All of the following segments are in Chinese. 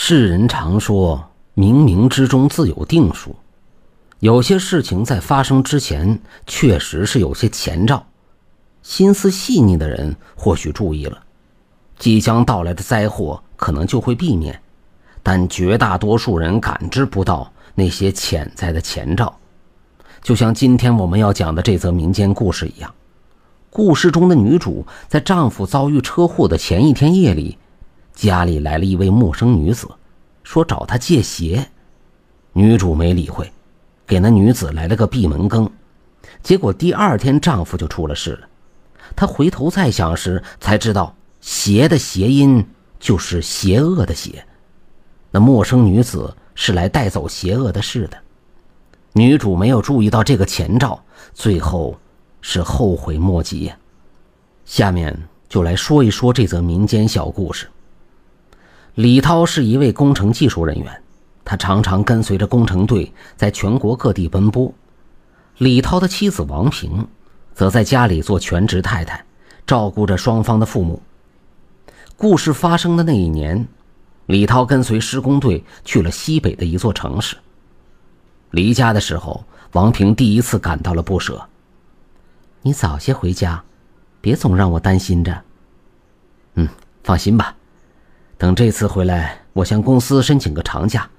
世人常说，冥冥之中自有定数。有些事情在发生之前，确实是有些前兆。心思细腻的人或许注意了，即将到来的灾祸可能就会避免。但绝大多数人感知不到那些潜在的前兆。就像今天我们要讲的这则民间故事一样，故事中的女主在丈夫遭遇车祸的前一天夜里。家里来了一位陌生女子，说找她借鞋，女主没理会，给那女子来了个闭门羹，结果第二天丈夫就出了事了。她回头再想时，才知道“邪”的谐音就是“邪恶的邪”，那陌生女子是来带走邪恶的事的。女主没有注意到这个前兆，最后是后悔莫及。下面就来说一说这则民间小故事。李涛是一位工程技术人员，他常常跟随着工程队在全国各地奔波。李涛的妻子王平，则在家里做全职太太，照顾着双方的父母。故事发生的那一年，李涛跟随施工队去了西北的一座城市。离家的时候，王平第一次感到了不舍。你早些回家，别总让我担心着。嗯，放心吧。等这次回来，我向公司申请个长假，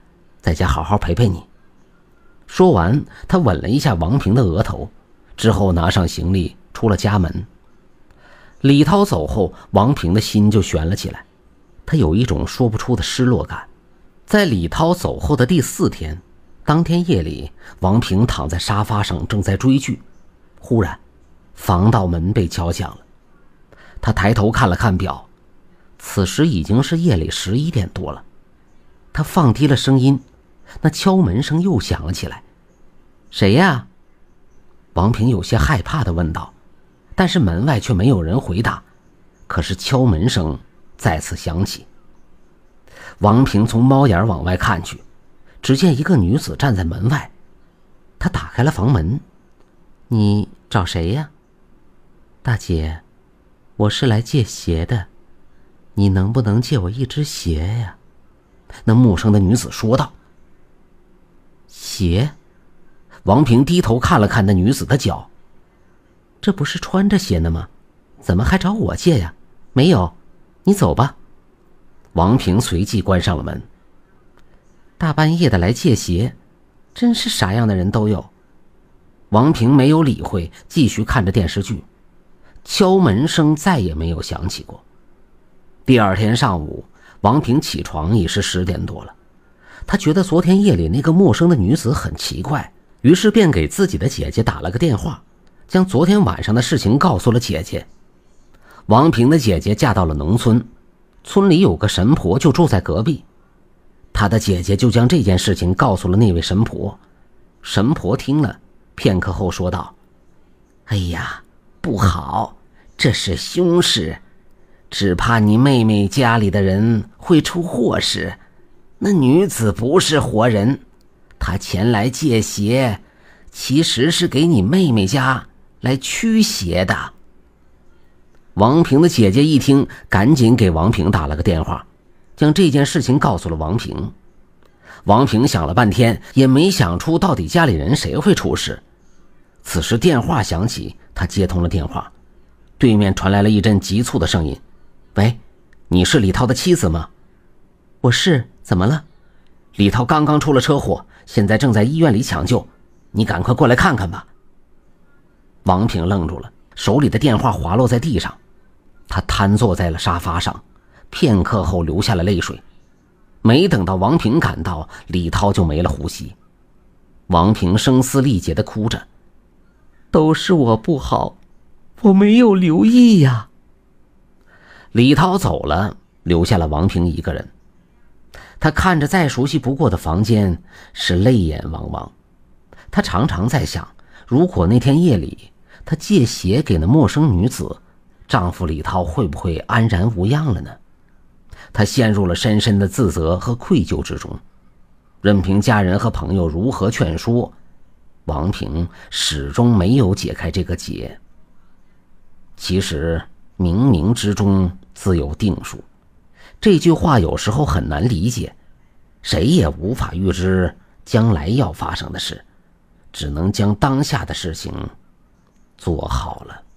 在家好好陪陪你。说完，他吻了一下王平的额头，之后拿上行李出了家门。李涛走后，王平的心就悬了起来，他有一种说不出的失落感。在李涛走后的第四天，当天夜里，王平躺在沙发上正在追剧，忽然，防盗门被敲响了。他抬头看了看表。此时已经是夜里十一点多了，他放低了声音，那敲门声又响了起来，“谁呀？”王平有些害怕的问道，但是门外却没有人回答，可是敲门声再次响起。王平从猫眼往外看去，只见一个女子站在门外，他打开了房门，“你找谁呀？”“大姐，我是来借鞋的。”你能不能借我一只鞋呀？”那陌生的女子说道。“鞋？”王平低头看了看那女子的脚，“这不是穿着鞋呢吗？怎么还找我借呀？”“没有，你走吧。”王平随即关上了门。大半夜的来借鞋，真是啥样的人都有。王平没有理会，继续看着电视剧。敲门声再也没有响起过。第二天上午，王平起床已是十点多了。他觉得昨天夜里那个陌生的女子很奇怪，于是便给自己的姐姐打了个电话，将昨天晚上的事情告诉了姐姐。王平的姐姐嫁到了农村，村里有个神婆就住在隔壁，她的姐姐就将这件事情告诉了那位神婆。神婆听了片刻后说道：“哎呀，不好，这是凶事。”只怕你妹妹家里的人会出祸事。那女子不是活人，她前来借邪，其实是给你妹妹家来驱邪的。王平的姐姐一听，赶紧给王平打了个电话，将这件事情告诉了王平。王平想了半天，也没想出到底家里人谁会出事。此时电话响起，他接通了电话，对面传来了一阵急促的声音。喂，你是李涛的妻子吗？我是，怎么了？李涛刚刚出了车祸，现在正在医院里抢救，你赶快过来看看吧。王平愣住了，手里的电话滑落在地上，他瘫坐在了沙发上，片刻后流下了泪水。没等到王平赶到，李涛就没了呼吸。王平声嘶力竭的哭着：“都是我不好，我没有留意呀。”李涛走了，留下了王平一个人。他看着再熟悉不过的房间，是泪眼汪汪。他常常在想，如果那天夜里他借血给了陌生女子，丈夫李涛会不会安然无恙了呢？他陷入了深深的自责和愧疚之中。任凭家人和朋友如何劝说，王平始终没有解开这个结。其实。冥冥之中自有定数，这句话有时候很难理解。谁也无法预知将来要发生的事，只能将当下的事情做好了。